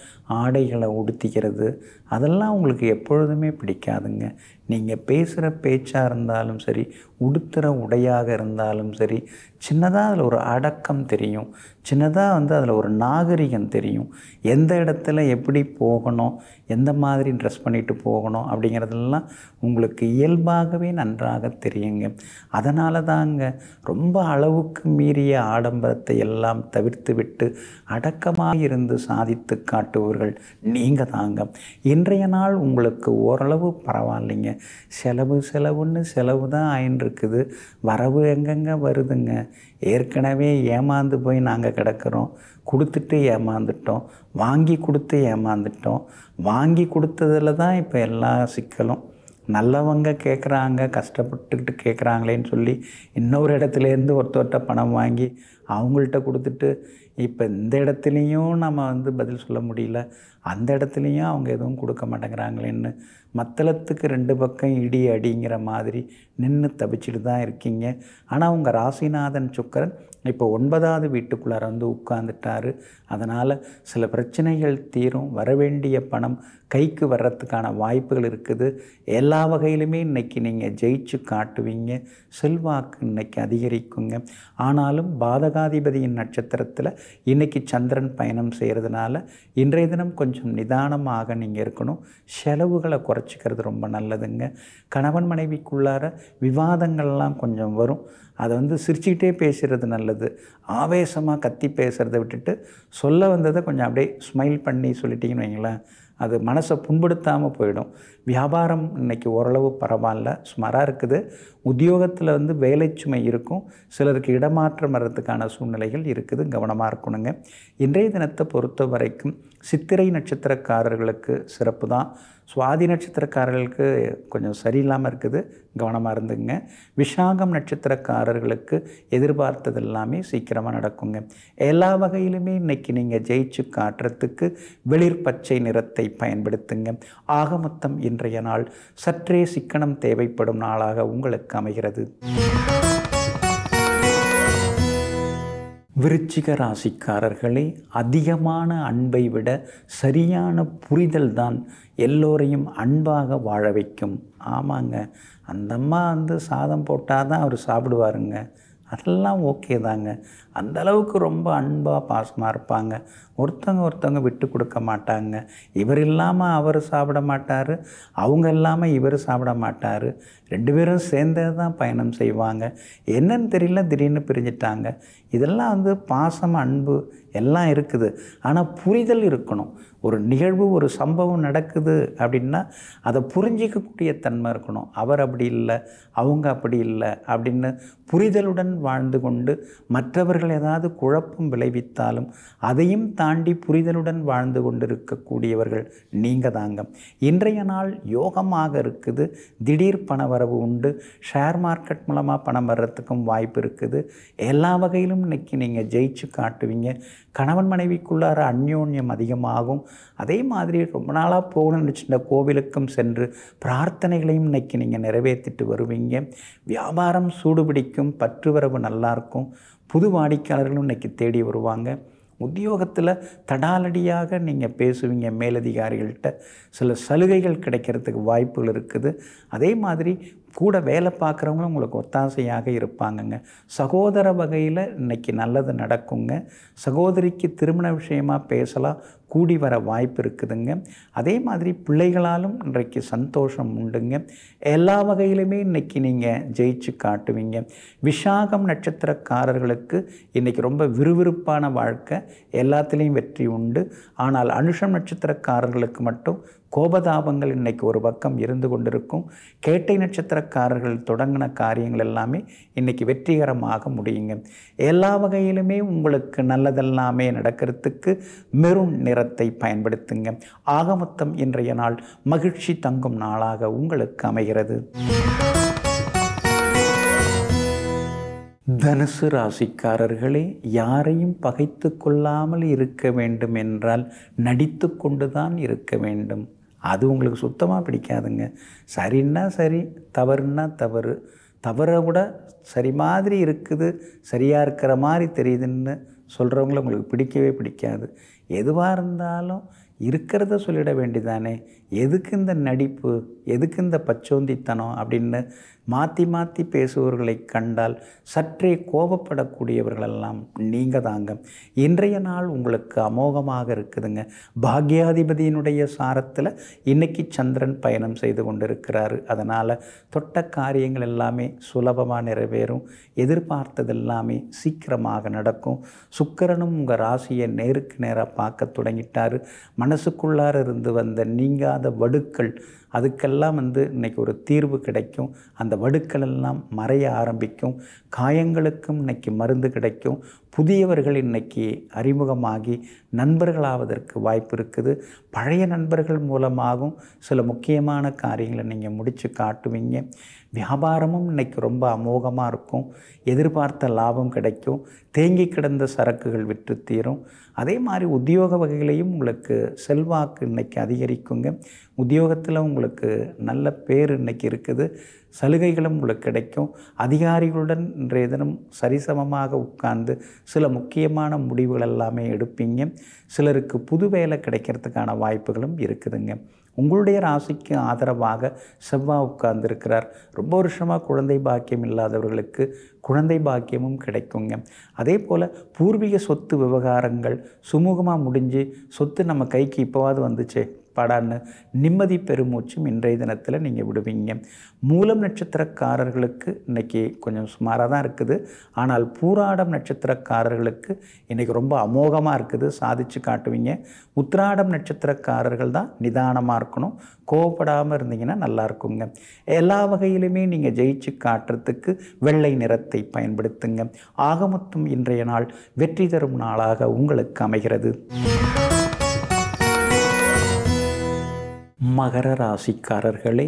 ஆடைகளை உடுத்திக்கிறது அதெல்லாம் உங்களுக்கு எப்பொழுதுமே பிடிக்காதுங்க நீங்கள் பேசுகிற பேச்சாக இருந்தாலும் சரி உடுத்துகிற உடையாக இருந்தாலும் சரி சின்னதாக அதில் ஒரு அடக்கம் தெரியும் சின்னதாக வந்து அதில் ஒரு நாகரிகம் தெரியும் எந்த இடத்துல எப்படி போகணும் எந்த மாதிரி ட்ரெஸ் பண்ணிட்டு போகணும் அப்படிங்கிறதெல்லாம் உங்களுக்கு இயல்பாகவே நன்றாக தெரியுங்க அதனால தாங்க ரொம்ப அளவுக்கு மீறிய ஆடம்பரத்தை எல்லாம் தவிர்த்து விட்டு அடக்கமாக இருந்து சாதித்து காட்டுவர்கள் நீங்கள் தாங்க இன்றைய நாள் உங்களுக்கு ஓரளவு பரவாயில்லைங்க செலவு செலவுன்னு செலவு தான் ஆயின்ட்டுருக்குது வரவு எங்கெங்கே வருதுங்க ஏற்கனவே ஏமாந்து போய் நாங்கள் கிடக்கிறோம் கொடுத்துட்டு ஏமாந்துட்டோம் வாங்கி கொடுத்து ஏமாந்துட்டோம் வாங்கி கொடுத்ததில் தான் இப்போ எல்லா சிக்கலும் நல்லவங்க கேட்குறாங்க கஷ்டப்பட்டுக்கிட்டு கேட்குறாங்களேன்னு சொல்லி இன்னொரு இடத்துலேருந்து ஒருத்தர்கிட்ட பணம் வாங்கி அவங்கள்ட்ட கொடுத்துட்டு இப்போ இந்த இடத்துலையும் நம்ம வந்து பதில் சொல்ல முடியல அந்த இடத்துலையும் அவங்க எதுவும் கொடுக்க மாட்டேங்கிறாங்களேன்னு மத்தளத்துக்கு ரெண்டு பக்கம் இடி அடிங்கிற மாதிரி நின்று தவிச்சிட்டு தான் இருக்கீங்க ஆனால் உங்கள் ராசிநாதன் சுக்கரன் இப்போ ஒன்பதாவது வீட்டுக்குள்ளார வந்து உட்காந்துட்டாரு அதனால் சில பிரச்சனைகள் தீரும் வரவேண்டிய பணம் கைக்கு வர்றதுக்கான வாய்ப்புகள் இருக்குது எல்லா வகையிலுமே இன்றைக்கி நீங்கள் ஜெயிச்சு காட்டுவீங்க செல்வாக்கு இன்றைக்கி அதிகரிக்குங்க ஆனாலும் பாதகாதிபதியின் நட்சத்திரத்தில் இன்றைக்கி சந்திரன் பயணம் செய்கிறதுனால இன்றைய தினம் கொஞ்சம் நிதானமாக நீங்கள் இருக்கணும் செலவுகளை குறை குறைச்சிக்கிறது ரொம்ப நல்லதுங்க கணவன் மனைவிக்குள்ளார விவாதங்கள்லாம் கொஞ்சம் வரும் அதை வந்து சிரிச்சுக்கிட்டே பேசுகிறது நல்லது ஆவேசமாக கத்தி பேசுகிறத விட்டுட்டு சொல்ல வந்ததை கொஞ்சம் அப்படியே ஸ்மைல் பண்ணி சொல்லிட்டீங்கன்னு வைங்களேன் அது மனசை புண்படுத்தாமல் போயிடும் வியாபாரம் இன்றைக்கி ஓரளவு பரவாயில்ல சுமாராக இருக்குது உத்தியோகத்தில் வந்து வேலை சுமை இருக்கும் சிலருக்கு இடமாற்றம் வர்றதுக்கான சூழ்நிலைகள் இருக்குது கவனமாக இருக்கணுங்க இன்றைய தினத்தை பொறுத்த வரைக்கும் சித்திரை நட்சத்திரக்காரர்களுக்கு சிறப்பு தான் சுவாதி நட்சத்திரக்காரர்களுக்கு கொஞ்சம் சரியில்லாமல் இருக்குது கவனமாக இருந்துங்க விஷாகம் நட்சத்திரக்காரர்களுக்கு எதிர்பார்த்தது எல்லாமே சீக்கிரமாக நடக்குங்க எல்லா வகையிலுமே இன்றைக்கி நீங்கள் ஜெயிச்சு காட்டுறதுக்கு வெளிர் பச்சை நிறத்தை பயன்படுத்துங்க ஆக மொத்தம் இன்றைய நாள் சற்றே சிக்கனம் தேவைப்படும் நாளாக உங்களுக்கு அமைகிறது விருச்சிக ராசிக்காரர்களே அதிகமான அன்பை விட சரியான புரிதல் தான் எல்லோரையும் அன்பாக வாழ வைக்கும் ஆமாங்க அந்தம்மா வந்து சாதம் போட்டால் தான் அவர் சாப்பிடுவாருங்க அதெல்லாம் ஓகே தாங்க அந்தளவுக்கு ரொம்ப அன்பாக பாசமாக இருப்பாங்க ஒருத்தவங்க ஒருத்தவங்க விட்டு கொடுக்க மாட்டாங்க இவர் இல்லாமல் அவர் சாப்பிட மாட்டார் அவங்க இல்லாமல் இவர் சாப்பிட மாட்டார் ரெண்டு பேரும் சேர்ந்தே தான் பயணம் செய்வாங்க என்னன்னு தெரியல திடீர்னு பிரிஞ்சிட்டாங்க இதெல்லாம் வந்து பாசம் அன்பு எல்லாம் இருக்குது ஆனால் புரிதல் இருக்கணும் ஒரு நிகழ்வு ஒரு சம்பவம் நடக்குது அப்படின்னா அதை புரிஞ்சிக்கக்கூடிய தன்மை இருக்கணும் அவர் அப்படி இல்லை அவங்க அப்படி இல்லை அப்படின்னு புரிதலுடன் வாழ்ந்து கொண்டு மற்றவர்கள் ஏதாவது குழப்பம் விளைவித்தாலும் அதையும் தாண்டி புரிதலுடன் வாழ்ந்து கொண்டு இருக்கக்கூடியவர்கள் நீங்கள் தாங்க இன்றைய நாள் யோகமாக இருக்குது திடீர் பண வரவு உண்டு ஷேர் மார்க்கெட் மூலமாக பணம் வர்றதுக்கும் வாய்ப்பு இருக்குது எல்லா வகையிலும் இன்றைக்கி நீங்கள் ஜெயிச்சு காட்டுவீங்க கணவன் மனைவிக்குள்ளார அந்யோன்யம் அதிகமாகும் அதே மாதிரி ரொம்ப நாளாக போகணும்னு சின்ன கோவிலுக்கும் சென்று பிரார்த்தனைகளையும் இன்னைக்கு நீங்கள் நிறைவேற்றிட்டு வருவீங்க வியாபாரம் சூடுபிடிக்கும் பற்றுவரவு நல்லாயிருக்கும் புது வாடிக்கையாளர்களும் இன்றைக்கி தேடி வருவாங்க உத்தியோகத்தில் தடாலடியாக நீங்கள் பேசுவீங்க மேலதிகாரிகள்கிட்ட சில சலுகைகள் கிடைக்கிறதுக்கு வாய்ப்புகள் இருக்குது அதே மாதிரி கூட வேலை பார்க்குறவங்களும் உங்களுக்கு ஒத்தாசையாக இருப்பாங்கங்க சகோதர வகையில் இன்றைக்கி நல்லது நடக்குங்க சகோதரிக்கு திருமண விஷயமாக பேசலாம் கூடி வர வாய்ப்பு இருக்குதுங்க அதே மாதிரி பிள்ளைகளாலும் இன்றைக்கு சந்தோஷம் உண்டுங்க எல்லா வகையிலுமே இன்றைக்கி நீங்கள் ஜெயிச்சு காட்டுவீங்க விஷாகம் நட்சத்திரக்காரர்களுக்கு இன்றைக்கி ரொம்ப விறுவிறுப்பான வாழ்க்கை எல்லாத்துலேயும் வெற்றி உண்டு ஆனால் அனுஷம் நட்சத்திரக்காரர்களுக்கு மட்டும் கோபதாபங்கள் இன்றைக்கு ஒரு பக்கம் இருந்து கொண்டிருக்கும் கேட்டை நட்சத்திரக்காரர்கள் தொடங்கின காரியங்கள் எல்லாமே இன்றைக்கி வெற்றிகரமாக முடியுங்க எல்லா வகையிலுமே உங்களுக்கு நல்லதெல்லாமே நடக்கிறதுக்கு மெரும் நிறத்தை பயன்படுத்துங்க ஆக மொத்தம் இன்றைய நாள் மகிழ்ச்சி தங்கும் நாளாக உங்களுக்கு அமைகிறது தனுசு ராசிக்காரர்களே யாரையும் பகைத்து கொள்ளாமல் இருக்க வேண்டும் என்றால் நடித்து கொண்டுதான் இருக்க வேண்டும் அது உங்களுக்கு சுத்தமாக பிடிக்காதுங்க சரின்னா சரி தவறுன்னா தவறு தவறை விட சரி மாதிரி இருக்குது சரியாக இருக்கிற மாதிரி தெரியுதுன்னு சொல்கிறவங்கள உங்களுக்கு பிடிக்கவே பிடிக்காது எதுவாக இருந்தாலும் இருக்கிறத சொல்லிட வேண்டிதானே எதுக்கு இந்த நடிப்பு எதுக்கு இந்த பச்சோந்தித்தனம் அப்படின்னு மாற்றி மாற்றி பேசுபவர்களை கண்டால் சற்றே கோபப்படக்கூடியவர்களெல்லாம் நீங்கள் தாங்க இன்றைய நாள் உங்களுக்கு அமோகமாக இருக்குதுங்க பாக்யாதிபதியினுடைய சாரத்தில் இன்றைக்கி சந்திரன் பயணம் செய்து கொண்டிருக்கிறாரு அதனால் தொட்ட காரியங்கள் எல்லாமே சுலபமாக நிறைவேறும் எதிர்பார்த்தது எல்லாமே சீக்கிரமாக நடக்கும் சுக்கரனும் உங்கள் ராசியை நேருக்கு நேராக பார்க்க தொடங்கிட்டார் மனசுக்குள்ளார இருந்து வந்த நீங்கள் வடுக்கள் அதுக்கெல்லாம் வந்து இன்றைக்கி ஒரு தீர்வு கிடைக்கும் அந்த வடுக்கள் எல்லாம் மறைய ஆரம்பிக்கும் காயங்களுக்கும் இன்றைக்கி மருந்து கிடைக்கும் புதியவர்கள் இன்றைக்கி அறிமுகமாகி நண்பர்களாவதற்கு வாய்ப்பு இருக்குது பழைய நண்பர்கள் மூலமாகவும் சில முக்கியமான காரியங்களை நீங்கள் முடித்து காட்டுவீங்க வியாபாரமும் இன்றைக்கி ரொம்ப அமோகமாக இருக்கும் எதிர்பார்த்த லாபம் கிடைக்கும் தேங்கி கிடந்த சரக்குகள் விற்று தீரும் அதே மாதிரி உத்தியோக வகைகளையும் உங்களுக்கு செல்வாக்கு இன்றைக்கி அதிகரிக்குங்க உத்தியோகத்தில் உங்களுக்கு நல்ல பேர் இன்றைக்கி இருக்குது சலுகைகளும் உங்களுக்கு கிடைக்கும் அதிகாரிகளுடன் இன்றைய தினம் சரிசமமாக உட்கார்ந்து சில முக்கியமான முடிவுகள் எல்லாமே எடுப்பீங்க சிலருக்கு புது வேலை கிடைக்கிறதுக்கான வாய்ப்புகளும் இருக்குதுங்க உங்களுடைய ராசிக்கு ஆதரவாக செவ்வாய் உட்கார்ந்துருக்கிறார் ரொம்ப வருஷமாக குழந்தை பாக்கியம் இல்லாதவர்களுக்கு குழந்தை பாக்கியமும் கிடைக்குங்க அதே போல் பூர்வீக சொத்து விவகாரங்கள் சுமூகமாக முடிஞ்சு சொத்து நம்ம கைக்கு இப்போவாது வந்துச்சு படான்னு நிம்மதி பெருமூச்சும் இன்றைய தினத்தில் நீங்கள் விடுவீங்க மூலம் நட்சத்திரக்காரர்களுக்கு இன்றைக்கி கொஞ்சம் சுமாராக தான் இருக்குது ஆனால் பூராடம் நட்சத்திரக்காரர்களுக்கு இன்றைக்கி ரொம்ப அமோகமாக இருக்குது சாதித்து காட்டுவீங்க உத்திராடம் நட்சத்திரக்காரர்கள் தான் நிதானமாக இருக்கணும் கோவப்படாமல் இருந்தீங்கன்னா நல்லா இருக்குங்க எல்லா வகையிலுமே நீங்கள் ஜெயிச்சு காட்டுறதுக்கு வெள்ளை நிறத்தை பயன்படுத்துங்க மொத்தம் இன்றைய நாள் வெற்றி தரும் நாளாக உங்களுக்கு அமைகிறது மகர ராசிக்காரர்களே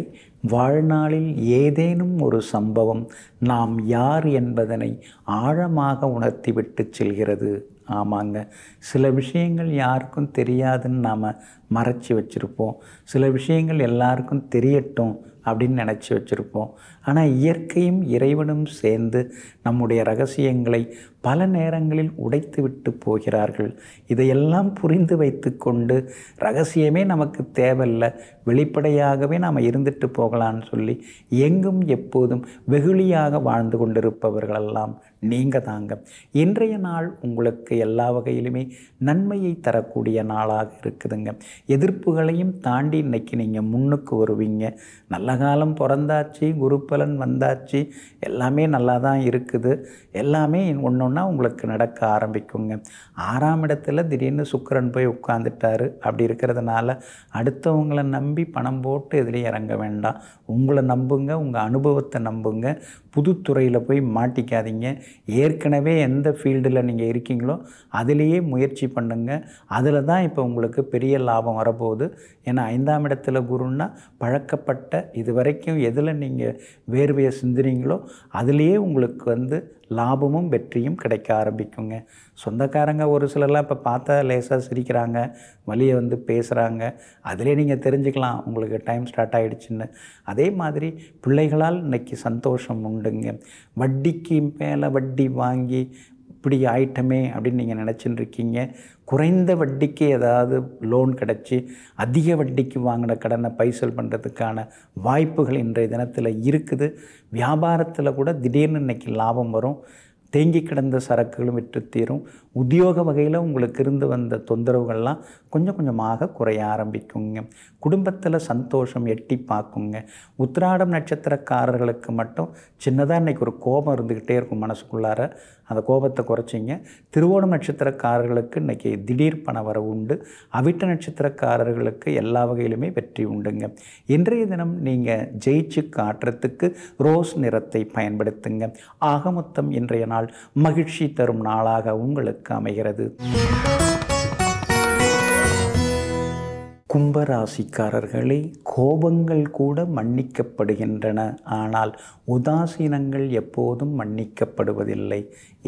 வாழ்நாளில் ஏதேனும் ஒரு சம்பவம் நாம் யார் என்பதனை ஆழமாக உணர்த்திவிட்டு செல்கிறது ஆமாங்க சில விஷயங்கள் யாருக்கும் தெரியாதுன்னு நாம் மறைச்சி வச்சுருப்போம் சில விஷயங்கள் எல்லாருக்கும் தெரியட்டும் அப்படின்னு நினச்சி வச்சுருப்போம் ஆனால் இயற்கையும் இறைவனும் சேர்ந்து நம்முடைய ரகசியங்களை பல நேரங்களில் உடைத்துவிட்டு போகிறார்கள் இதையெல்லாம் புரிந்து வைத்து கொண்டு ரகசியமே நமக்கு தேவையில்ல வெளிப்படையாகவே நாம் இருந்துட்டு போகலான்னு சொல்லி எங்கும் எப்போதும் வெகுளியாக வாழ்ந்து கொண்டிருப்பவர்களெல்லாம் நீங்கள் தாங்க இன்றைய நாள் உங்களுக்கு எல்லா வகையிலுமே நன்மையை தரக்கூடிய நாளாக இருக்குதுங்க எதிர்ப்புகளையும் தாண்டி இன்றைக்கி நீங்கள் முன்னுக்கு வருவீங்க நல்ல காலம் பிறந்தாச்சு குரு பலன் வந்தாச்சு எல்லாமே நல்லா தான் இருக்குது இருக்குது எல்லாமே ஒன்று ஒன்றா உங்களுக்கு நடக்க ஆரம்பிக்குங்க ஆறாம் இடத்துல திடீர்னு சுக்கரன் போய் உட்காந்துட்டார் அப்படி இருக்கிறதுனால அடுத்தவங்களை நம்பி பணம் போட்டு எதுலேயும் இறங்க வேண்டாம் உங்களை நம்புங்க உங்கள் அனுபவத்தை நம்புங்க புதுத்துறையில் போய் மாட்டிக்காதீங்க ஏற்கனவே எந்த ஃபீல்டில் நீங்கள் இருக்கீங்களோ அதிலேயே முயற்சி பண்ணுங்கள் அதில் தான் இப்போ உங்களுக்கு பெரிய லாபம் வரப்போகுது ஏன்னா ஐந்தாம் இடத்துல குருன்னா பழக்கப்பட்ட இது வரைக்கும் எதில் நீங்கள் வேர்வையை சிந்துறீங்களோ அதுலேயே உங்களுக்கு வந்து வந்து லாபமும் வெற்றியும் கிடைக்க ஆரம்பிக்குங்க சொந்தக்காரங்க ஒரு சிலர்லாம் இப்போ பார்த்தா லேசாக சிரிக்கிறாங்க வழியை வந்து பேசுகிறாங்க அதிலே நீங்கள் தெரிஞ்சுக்கலாம் உங்களுக்கு டைம் ஸ்டார்ட் ஆகிடுச்சின்னு அதே மாதிரி பிள்ளைகளால் இன்றைக்கி சந்தோஷம் உண்டுங்க வட்டிக்கு மேலே வட்டி வாங்கி இப்படி ஆயிட்டமே அப்படின்னு நீங்கள் நினச்சின்னு இருக்கீங்க குறைந்த வட்டிக்கு ஏதாவது லோன் கிடச்சி அதிக வட்டிக்கு வாங்கின கடனை பைசல் பண்ணுறதுக்கான வாய்ப்புகள் இன்றைய தினத்தில் இருக்குது வியாபாரத்தில் கூட திடீர்னு இன்றைக்கி லாபம் வரும் தேங்கி கிடந்த சரக்குகளும் விற்று தீரும் உத்தியோக வகையில் உங்களுக்கு இருந்து வந்த தொந்தரவுகள்லாம் கொஞ்சம் கொஞ்சமாக குறைய ஆரம்பிக்குங்க குடும்பத்தில் சந்தோஷம் எட்டி பார்க்குங்க உத்திராடம் நட்சத்திரக்காரர்களுக்கு மட்டும் சின்னதாக இன்றைக்கி ஒரு கோபம் இருந்துக்கிட்டே இருக்கும் மனசுக்குள்ளார அந்த கோபத்தை குறைச்சிங்க திருவோணம் நட்சத்திரக்காரர்களுக்கு இன்றைக்கி திடீர் பண வர உண்டு அவிட்ட நட்சத்திரக்காரர்களுக்கு எல்லா வகையிலுமே வெற்றி உண்டுங்க இன்றைய தினம் நீங்கள் ஜெயிச்சு காட்டுறதுக்கு ரோஸ் நிறத்தை பயன்படுத்துங்க ஆக மொத்தம் இன்றைய நாள் மகிழ்ச்சி தரும் நாளாக உங்களுக்கு உங்களுக்கு அமைகிறது கும்பராசிக்காரர்களே கோபங்கள் கூட மன்னிக்கப்படுகின்றன ஆனால் உதாசீனங்கள் எப்போதும் மன்னிக்கப்படுவதில்லை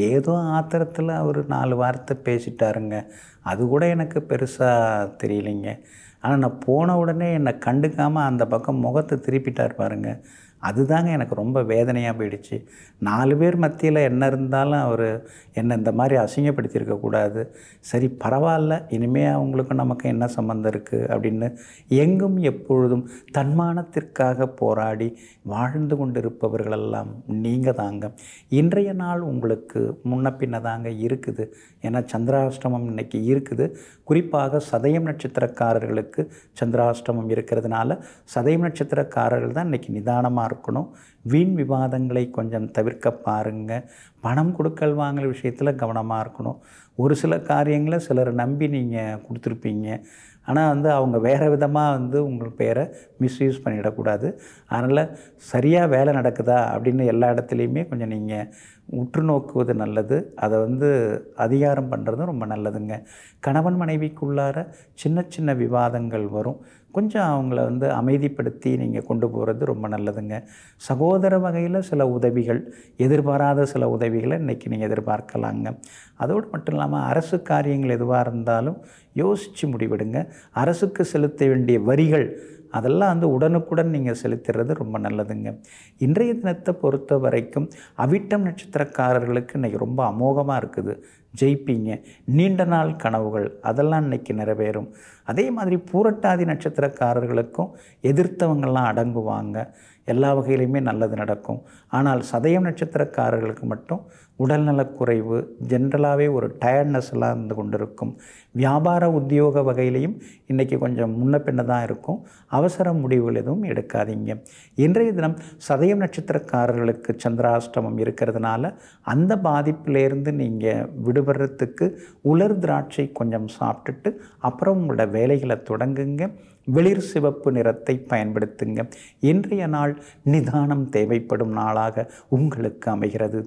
ஏதோ ஆத்திரத்தில் அவர் நாலு வார்த்தை பேசிட்டாருங்க அது கூட எனக்கு பெருசாக தெரியலைங்க ஆனால் நான் போன உடனே என்னை கண்டுக்காமல் அந்த பக்கம் முகத்தை திருப்பிட்டார் பாருங்கள் அதுதாங்க எனக்கு ரொம்ப வேதனையாக போயிடுச்சு நாலு பேர் மத்தியில் என்ன இருந்தாலும் அவர் என்னை இந்த மாதிரி அசிங்கப்படுத்தியிருக்கக்கூடாது சரி பரவாயில்ல இனிமே அவங்களுக்கும் நமக்கு என்ன சம்மந்தம் இருக்குது அப்படின்னு எங்கும் எப்பொழுதும் தன்மானத்திற்காக போராடி வாழ்ந்து கொண்டிருப்பவர்களெல்லாம் நீங்கள் தாங்க இன்றைய நாள் உங்களுக்கு முன்ன பின்ன தாங்க இருக்குது ஏன்னா சந்திராஷ்டமம் இன்றைக்கி இருக்குது குறிப்பாக சதயம் நட்சத்திரக்காரர்களுக்கு சந்திராஷ்டமம் இருக்கிறதுனால சதயம் நட்சத்திரக்காரர்கள் தான் இன்றைக்கி நிதானமாக பார்க்கணும் வீண் விவாதங்களை கொஞ்சம் தவிர்க்க பாருங்கள் பணம் கொடுக்கல் வாங்கிற விஷயத்தில் கவனமாக இருக்கணும் ஒரு சில காரியங்களை சிலரை நம்பி நீங்கள் கொடுத்துருப்பீங்க ஆனால் வந்து அவங்க வேறு விதமாக வந்து உங்கள் பெயரை மிஸ்யூஸ் பண்ணிடக்கூடாது அதனால் சரியாக வேலை நடக்குதா அப்படின்னு எல்லா இடத்துலையுமே கொஞ்சம் நீங்கள் உற்று நோக்குவது நல்லது அதை வந்து அதிகாரம் பண்ணுறதும் ரொம்ப நல்லதுங்க கணவன் மனைவிக்குள்ளார சின்ன சின்ன விவாதங்கள் வரும் கொஞ்சம் அவங்கள வந்து அமைதிப்படுத்தி நீங்கள் கொண்டு போகிறது ரொம்ப நல்லதுங்க சகோதர வகையில் சில உதவிகள் எதிர்பாராத சில உதவிகளை இன்றைக்கி நீங்கள் எதிர்பார்க்கலாங்க அதோடு மட்டும் இல்லாமல் அரசு காரியங்கள் எதுவாக இருந்தாலும் யோசித்து முடிவிடுங்க அரசுக்கு செலுத்த வேண்டிய வரிகள் அதெல்லாம் வந்து உடனுக்குடன் நீங்கள் செலுத்துறது ரொம்ப நல்லதுங்க இன்றைய தினத்தை பொறுத்த வரைக்கும் அவிட்டம் நட்சத்திரக்காரர்களுக்கு இன்றைக்கி ரொம்ப அமோகமாக இருக்குது ஜெயிப்பீங்க நீண்ட நாள் கனவுகள் அதெல்லாம் இன்றைக்கி நிறைவேறும் அதே மாதிரி பூரட்டாதி நட்சத்திரக்காரர்களுக்கும் எதிர்த்தவங்கள்லாம் அடங்குவாங்க எல்லா வகையிலையுமே நல்லது நடக்கும் ஆனால் சதயம் நட்சத்திரக்காரர்களுக்கு மட்டும் உடல்நலக்குறைவு ஜென்ரலாகவே ஒரு டயர்ட்னஸ்லாம் இருந்து கொண்டிருக்கும் வியாபார உத்தியோக வகையிலையும் இன்றைக்கி கொஞ்சம் முன்ன பின்ன தான் இருக்கும் அவசர முடிவுகள் எதுவும் எடுக்காதீங்க இன்றைய தினம் சதயம் நட்சத்திரக்காரர்களுக்கு சந்திராஷ்டமம் இருக்கிறதுனால அந்த பாதிப்பிலேருந்து நீங்கள் விடுபடுறதுக்கு உலர் திராட்சை கொஞ்சம் சாப்பிட்டுட்டு அப்புறம் உங்களோட வேலைகளை தொடங்குங்க வெளிர் சிவப்பு நிறத்தை பயன்படுத்துங்க இன்றைய நாள் நிதானம் தேவைப்படும் நாளாக உங்களுக்கு அமைகிறது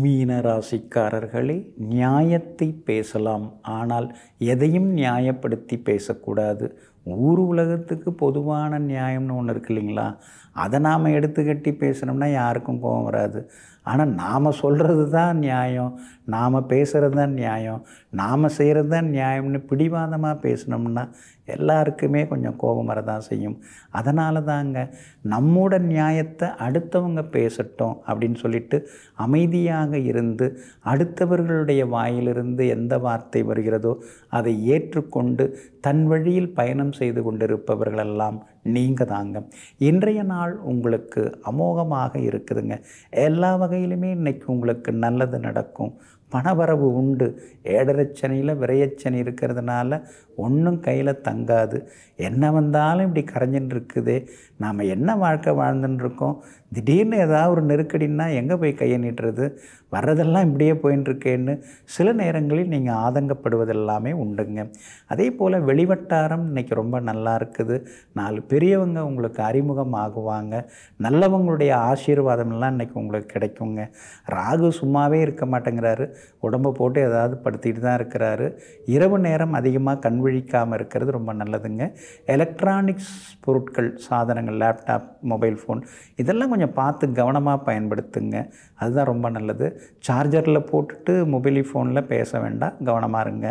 மீன ராசிக்காரர்களே நியாயத்தை பேசலாம் ஆனால் எதையும் நியாயப்படுத்தி பேசக்கூடாது ஊர் உலகத்துக்கு பொதுவான நியாயம்னு ஒன்று இருக்கு இல்லைங்களா அதை நாம் எடுத்துக்கட்டி பேசினோம்னா யாருக்கும் கோபம் வராது ஆனால் நாம் சொல்கிறது தான் நியாயம் நாம் பேசுகிறது தான் நியாயம் நாம் செய்கிறது தான் நியாயம்னு பிடிவாதமாக பேசினோம்னா எல்லாருக்குமே கொஞ்சம் கோபம் வரதான் செய்யும் அதனால தாங்க நம்மோட நியாயத்தை அடுத்தவங்க பேசட்டும் அப்படின்னு சொல்லிட்டு அமைதியாக இருந்து அடுத்தவர்களுடைய வாயிலிருந்து எந்த வார்த்தை வருகிறதோ அதை ஏற்றுக்கொண்டு தன் வழியில் பயணம் செய்து கொண்டிருப்பவர்களெல்லாம் நீங்கள் தாங்க இன்றைய நாள் உங்களுக்கு அமோகமாக இருக்குதுங்க எல்லா வகையிலுமே இன்றைக்கி உங்களுக்கு நல்லது நடக்கும் பணவரவு உண்டு ஏடரச்சனையில் விரையச்சனை இருக்கிறதுனால ஒன்றும் கையில் தங்காது என்ன வந்தாலும் இப்படி கரைஞ்சின்னு இருக்குது நாம் என்ன வாழ்க்கை வாழ்ந்துட்டுருக்கோம் திடீர்னு ஏதாவது ஒரு நெருக்கடின்னா எங்கே போய் கையை நீட்டுறது வர்றதெல்லாம் இப்படியே போயின்ட்டுருக்கேன்னு சில நேரங்களில் நீங்கள் ஆதங்கப்படுவதெல்லாமே உண்டுங்க அதே போல் வெளிவட்டாரம் இன்றைக்கி ரொம்ப நல்லா இருக்குது நாலு பெரியவங்க உங்களுக்கு அறிமுகம் ஆகுவாங்க நல்லவங்களுடைய ஆசீர்வாதம்லாம் இன்றைக்கி உங்களுக்கு கிடைக்குங்க ராகு சும்மாவே இருக்க மாட்டேங்கிறாரு உடம்பை போட்டு ஏதாவது படுத்திட்டு தான் இருக்கிறாரு இரவு நேரம் அதிகமாக கண் விழிக்காமல் இருக்கிறது ரொம்ப நல்லதுங்க எலக்ட்ரானிக்ஸ் பொருட்கள் சாதனங்கள் லேப்டாப் மொபைல் ஃபோன் இதெல்லாம் கொஞ்சம் கொஞ்சம் பார்த்து கவனமாக பயன்படுத்துங்க அதுதான் ரொம்ப நல்லது சார்ஜரில் போட்டுட்டு மொபைல் ஃபோனில் பேச வேண்டாம் கவனமாக இருங்க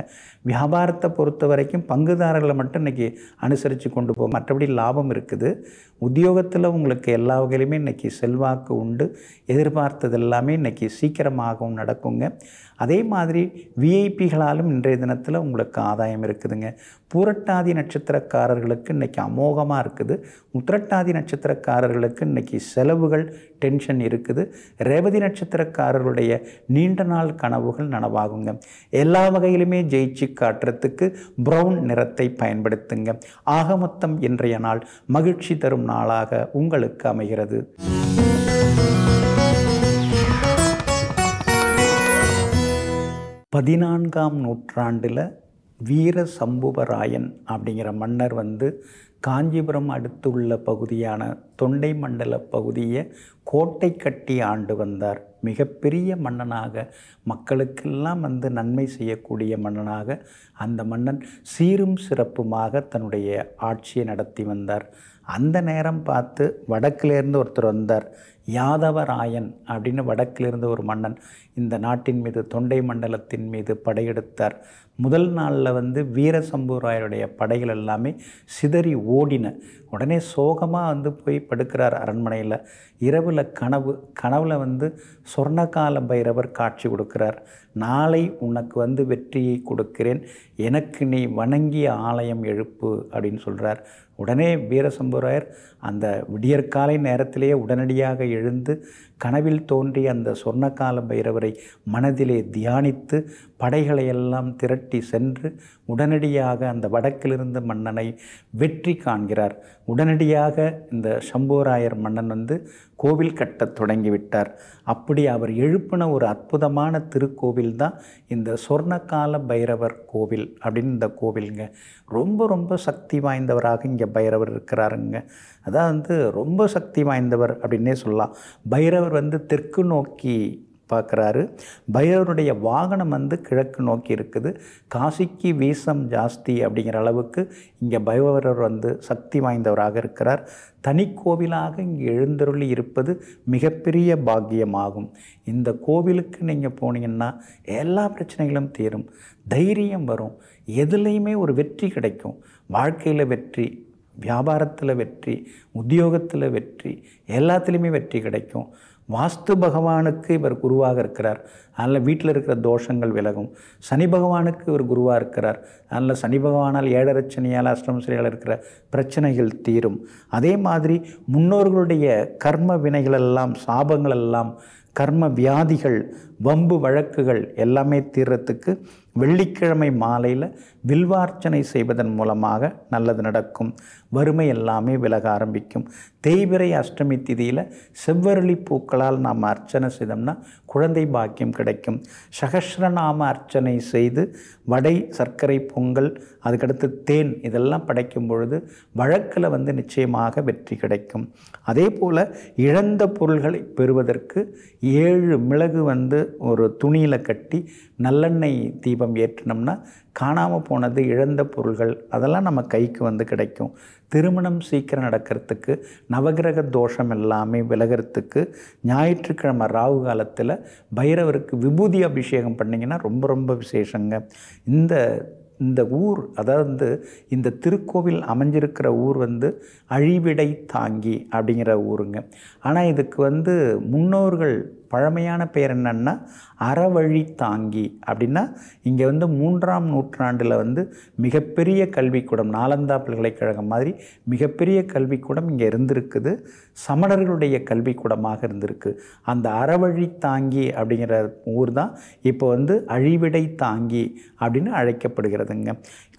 வியாபாரத்தை பொறுத்த வரைக்கும் பங்குதாரர்களை மட்டும் இன்றைக்கி அனுசரித்து கொண்டு போகும் மற்றபடி லாபம் இருக்குது உத்தியோகத்தில் உங்களுக்கு எல்லா வகையிலுமே இன்றைக்கி செல்வாக்கு உண்டு எதிர்பார்த்தது எல்லாமே இன்றைக்கி சீக்கிரமாகவும் நடக்குங்க அதே மாதிரி விஐபிகளாலும் இன்றைய தினத்தில் உங்களுக்கு ஆதாயம் இருக்குதுங்க பூரட்டாதி நட்சத்திரக்காரர்களுக்கு இன்றைக்கி அமோகமாக இருக்குது முத்திரட்டாதி நட்சத்திரக்காரர்களுக்கு இன்றைக்கி செலவு கனவுகள் டென்ஷன் இருக்குது ரேவதி நட்சத்திரக்காரர்களுடைய நீண்ட நாள் கனவுகள் நனவாகுங்க எல்லா வகையிலுமே ஜெயிச்சு காட்டுறதுக்கு ப்ரௌன் நிறத்தை பயன்படுத்துங்க ஆக மொத்தம் இன்றைய நாள் மகிழ்ச்சி தரும் நாளாக உங்களுக்கு அமைகிறது பதினான்காம் நூற்றாண்டில் வீர சம்புவராயன் அப்படிங்கிற மன்னர் வந்து காஞ்சிபுரம் அடுத்துள்ள பகுதியான தொண்டை மண்டல பகுதியை கோட்டை கட்டி ஆண்டு வந்தார் மிகப்பெரிய மன்னனாக மக்களுக்கெல்லாம் வந்து நன்மை செய்யக்கூடிய மன்னனாக அந்த மன்னன் சீரும் சிறப்புமாக தன்னுடைய ஆட்சியை நடத்தி வந்தார் அந்த நேரம் பார்த்து வடக்கிலேருந்து ஒருத்தர் வந்தார் யாதவராயன் அப்படின்னு வடக்கிலிருந்து ஒரு மன்னன் இந்த நாட்டின் மீது தொண்டை மண்டலத்தின் மீது படையெடுத்தார் முதல் நாளில் வந்து வீரசம்பூராயருடைய படைகள் எல்லாமே சிதறி ஓடின உடனே சோகமாக வந்து போய் படுக்கிறார் அரண்மனையில் இரவில் கனவு கனவில் வந்து சொர்ணகால பைரவர் காட்சி கொடுக்கிறார் நாளை உனக்கு வந்து வெற்றியை கொடுக்கிறேன் எனக்கு நீ வணங்கிய ஆலயம் எழுப்பு அப்படின்னு சொல்கிறார் உடனே வீரசம்புராயர் அந்த விடியற்காலை நேரத்திலேயே உடனடியாக எழுந்து கனவில் தோன்றிய அந்த சொர்ணகால பைரவரை மனதிலே தியானித்து படைகளை எல்லாம் திரட்டி சென்று உடனடியாக அந்த வடக்கிலிருந்து மன்னனை வெற்றி காண்கிறார் உடனடியாக இந்த சம்போராயர் மன்னன் வந்து கோவில் கட்டத் தொடங்கிவிட்டார் அப்படி அவர் எழுப்பின ஒரு அற்புதமான திருக்கோவில் தான் இந்த சொர்ணகால பைரவர் கோவில் அப்படின்னு இந்த கோவிலுங்க ரொம்ப ரொம்ப சக்தி வாய்ந்தவராக இங்கே பைரவர் இருக்கிறாருங்க அதான் வந்து ரொம்ப சக்தி வாய்ந்தவர் அப்படின்னே சொல்லலாம் பைரவர் வந்து தெற்கு நோக்கி பார்க்குறாரு பைரவருடைய வாகனம் வந்து கிழக்கு நோக்கி இருக்குது காசிக்கு வீசம் ஜாஸ்தி அப்படிங்கிற அளவுக்கு இங்கே பைரவர் வந்து சக்தி வாய்ந்தவராக இருக்கிறார் தனி கோவிலாக இங்கே எழுந்தருளி இருப்பது மிகப்பெரிய பாக்கியமாகும் இந்த கோவிலுக்கு நீங்கள் போனீங்கன்னா எல்லா பிரச்சனைகளும் தீரும் தைரியம் வரும் எதுலேயுமே ஒரு வெற்றி கிடைக்கும் வாழ்க்கையில் வெற்றி வியாபாரத்தில் வெற்றி உத்தியோகத்தில் வெற்றி எல்லாத்துலேயுமே வெற்றி கிடைக்கும் வாஸ்து பகவானுக்கு இவர் குருவாக இருக்கிறார் அதனால் வீட்டில் இருக்கிற தோஷங்கள் விலகும் சனி பகவானுக்கு ஒரு குருவாக இருக்கிறார் அதனால் சனி பகவானால் ஏழரச்சனையால் சனியால் இருக்கிற பிரச்சனைகள் தீரும் அதே மாதிரி முன்னோர்களுடைய கர்ம வினைகளெல்லாம் சாபங்களெல்லாம் கர்ம வியாதிகள் வம்பு வழக்குகள் எல்லாமே தீர்றத்துக்கு வெள்ளிக்கிழமை மாலையில் வில்வார்ச்சனை செய்வதன் மூலமாக நல்லது நடக்கும் வறுமை எல்லாமே விலக ஆரம்பிக்கும் தேய்விரை அஷ்டமி திதியில் செவ்வரளி பூக்களால் நாம் அர்ச்சனை செய்தோம்னா குழந்தை பாக்கியம் கிடைக்கும் கிடைக்கும் சகசிரநாம அர்ச்சனை செய்து வடை சர்க்கரை பொங்கல் அதுக்கடுத்து தேன் இதெல்லாம் படைக்கும் பொழுது வழக்கில் வந்து நிச்சயமாக வெற்றி கிடைக்கும் அதே போல் இழந்த பொருள்களை பெறுவதற்கு ஏழு மிளகு வந்து ஒரு துணியில் கட்டி நல்லெண்ணெய் தீபம் ஏற்றினோம்னா காணாமல் போனது இழந்த பொருள்கள் அதெல்லாம் நம்ம கைக்கு வந்து கிடைக்கும் திருமணம் சீக்கிரம் நடக்கிறதுக்கு நவகிரக தோஷம் எல்லாமே விலகிறதுக்கு ஞாயிற்றுக்கிழமை ராகு காலத்தில் பைரவருக்கு விபூதி அபிஷேகம் பண்ணிங்கன்னா ரொம்ப ரொம்ப விசேஷங்க இந்த இந்த ஊர் அதாவது இந்த திருக்கோவில் அமைஞ்சிருக்கிற ஊர் வந்து அழிவிடை தாங்கி அப்படிங்கிற ஊருங்க ஆனால் இதுக்கு வந்து முன்னோர்கள் பழமையான பேர் என்னென்னா அறவழி தாங்கி அப்படின்னா இங்கே வந்து மூன்றாம் நூற்றாண்டில் வந்து மிகப்பெரிய கல்விக்கூடம் நாலந்தா பல்கலைக்கழகம் மாதிரி மிகப்பெரிய கல்விக்கூடம் இங்கே இருந்திருக்குது சமணர்களுடைய கல்விக்கூடமாக இருந்திருக்கு அந்த அறவழி தாங்கி அப்படிங்கிற ஊர் தான் இப்போ வந்து அழிவிடை தாங்கி அப்படின்னு அழைக்கப்படுகிறதுங்க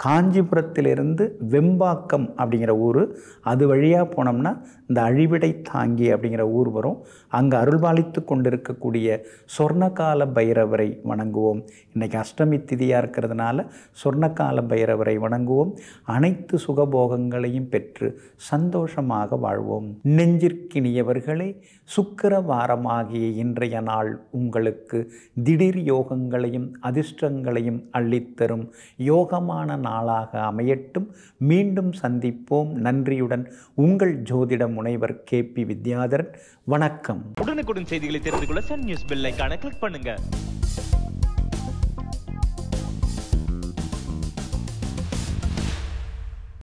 காஞ்சிபுரத்திலிருந்து வெம்பாக்கம் அப்படிங்கிற ஊர் அது வழியாக போனோம்னா இந்த அழிவிடை தாங்கி அப்படிங்கிற ஊர் வரும் அங்கே அருள்பாலித்து கொண்டிருக்க இருக்கக்கூடிய சொர்ணகால பைரவரை வணங்குவோம் இன்றைக்கி அஷ்டமி திதியாக இருக்கிறதுனால சொர்ணகால பைரவரை வணங்குவோம் அனைத்து சுகபோகங்களையும் பெற்று சந்தோஷமாக வாழ்வோம் நெஞ்சிற்கினியவர்களே சுக்கரவாரமாகிய இன்றைய நாள் உங்களுக்கு திடீர் யோகங்களையும் அதிர்ஷ்டங்களையும் அள்ளித்தரும் யோகமான நாளாக அமையட்டும் மீண்டும் சந்திப்போம் நன்றியுடன் உங்கள் ஜோதிட முனைவர் கே பி வித்யாதரன் வணக்கம் உடனுக்குடன் செய்திகளை தெரிந்து சன் நியூஸ் பெல் கிளிக் பண்ணுங்க